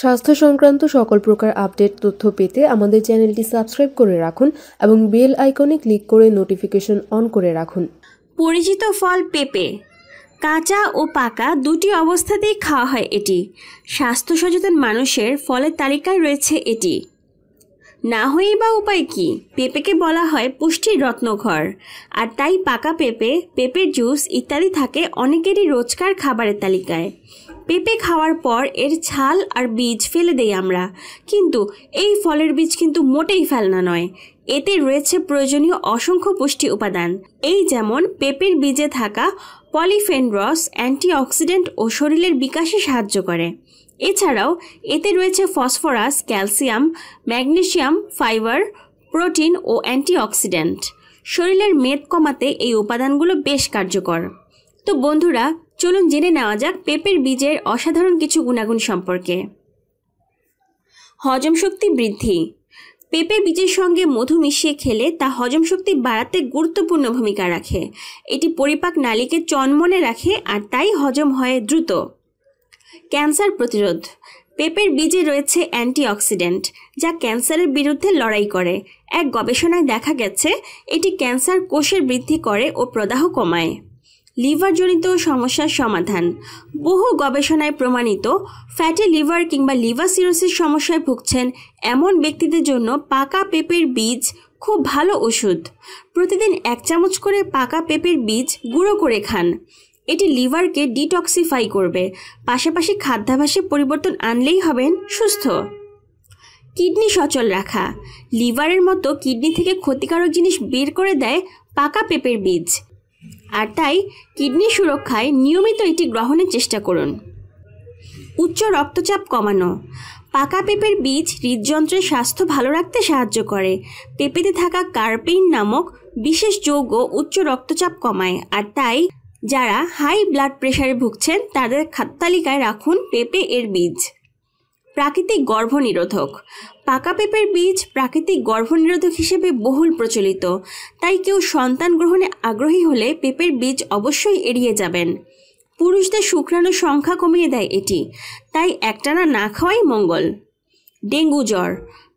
স্বাস্থ্য সংক্রান্ত সকল প্রকার আপডেট তথ্য পেতে আমাদের চ্যানেলটি সাবস্ক্রাইব করে রাখুন এবং বেল আইকনে ক্লিক করে নোটিফিকেশন অন করে রাখুন পরিচিত ফল পেঁপে কাঁচা ও পাকা দুটি অবস্থাতেই খাওয়া হয় এটি স্বাস্থ্য সচেতন মানুষের ফলের তালিকায় রয়েছে এটি না হয়েই বা উপায় কি পেঁপেকে বলা হয় পুষ্টির রত্নঘর আর তাই পাকা পেঁপে পেঁপের জুস ইত্যাদি থাকে অনেকেরই রোজকার খাবারের তালিকায় পেঁপে খাওয়ার পর এর ছাল আর বীজ ফেলে দেই আমরা কিন্তু এই ফলের বীজ কিন্তু মোটেই ফেলনা নয় এতে রয়েছে প্রয়োজনীয় অসংখ্য পুষ্টি উপাদান এই যেমন পেঁপের বীজে থাকা পলিফেনরস অ্যান্টিঅক্সিডেন্ট ও শরীরের বিকাশে সাহায্য করে এছাড়াও এতে রয়েছে phosphorus calcium magnesium fibre protein ও অ্যান্টিঅক্সিডেন্ট শরীরের মেদ কমাতে এই উপাদানগুলো বেশ কার্যকর তো বন্ধুরা চলুন জেনে নেওয়া যাক পেঁপের বীজের অসাধারণ কিছু গুণাগুণ সম্পর্কে হজম শক্তি বৃদ্ধি পেঁপের বীজের সঙ্গে মধু মিশিয়ে খেলে তা হজম শক্তি বাড়াতে গুরুত্বপূর্ণ ভূমিকা রাখে এটি পরিপাক নালীকে চনমনে রাখে আর তাই হজম হয় দ্রুত ক্যান্সার প্রতিরোধ পেঁপের বীজে রয়েছে অ্যান্টিঅক্সিডেন্ট যা ক্যান্সারের বিরুদ্ধে লড়াই করে এক গবেষণায় দেখা গেছে এটি ক্যান্সার কোষের বৃদ্ধি করে ও প্রদাহ কমায় লিভারজনিত সমস্যার সমাধান বহু গবেষণায় প্রমাণিত ফ্যাটি লিভার কিংবা লিভার সিরোসিস সমস্যায় ভুগছেন এমন ব্যক্তিদের জন্য পাকা পেঁপের বীজ খুব ভালো ওষুধ প্রতিদিন এক চামচ করে পাকা পেঁপের বীজ গুঁড়ো করে খান এটি লিভারকে ডিটক্সিফাই করবে পাশাপাশি খাদ্যাভাসে পরিবর্তন আনলেই হবেন সুস্থ কিডনি সচল রাখা লিভারের মতো কিডনি থেকে ক্ষতিকারক জিনিস বের করে দেয় পাকা পেঁপের বীজ আর তাই কিডনি সুরক্ষায় নিয়মিত এটি গ্রহণের চেষ্টা করুন উচ্চ রক্তচাপ কমানো পাকা পেঁপের বীজ হৃদযন্ত্রের স্বাস্থ্য ভালো রাখতে সাহায্য করে পেঁপেতে থাকা কার্পিন নামক বিশেষ যৌগ উচ্চ রক্তচাপ কমায় আর তাই যারা হাই ব্লাড প্রেশারে ভুগছেন তাদের খাদ্যতালিকায় তালিকায় রাখুন পেঁপে এর বীজ প্রাকৃতিক গর্ভনিরোধক পাকা পেঁপের বীজ প্রাকৃতিক গর্ভনিরোধক হিসেবে বহুল প্রচলিত তাই কেউ সন্তান গ্রহণে আগ্রহী হলে পেঁপের বীজ অবশ্যই এড়িয়ে যাবেন পুরুষদের শুক্রাণুর সংখ্যা কমিয়ে দেয় এটি তাই একটানা না খাওয়াই মঙ্গল ডেঙ্গু জ্বর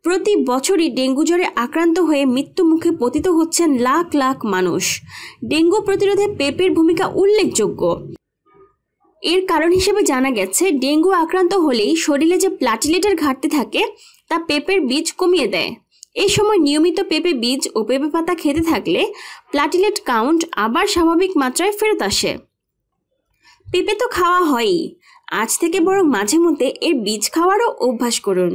প্রতি বছরই ডেঙ্গু জ্বরে আক্রান্ত হয়ে মৃত্যু মুখে পতিত হচ্ছেন লাখ লাখ মানুষ ডেঙ্গু প্রতিরোধে পেঁপের ভূমিকা উল্লেখযোগ্য এর কারণ হিসেবে জানা গেছে ডেঙ্গু আক্রান্ত হলেই শরীরে যে প্লাটিলেটের ঘাটতি থাকে তা পেঁপের বীজ কমিয়ে দেয় এই সময় নিয়মিত পেঁপে বীজ ও পেঁপে পাতা খেতে থাকলে প্লাটিলেট কাউন্ট আবার স্বাভাবিক মাত্রায় ফেরত আসে পেঁপে তো খাওয়া হয়ই আজ থেকে বরং মাঝে মধ্যে এর বীজ খাওয়ারও অভ্যাস করুন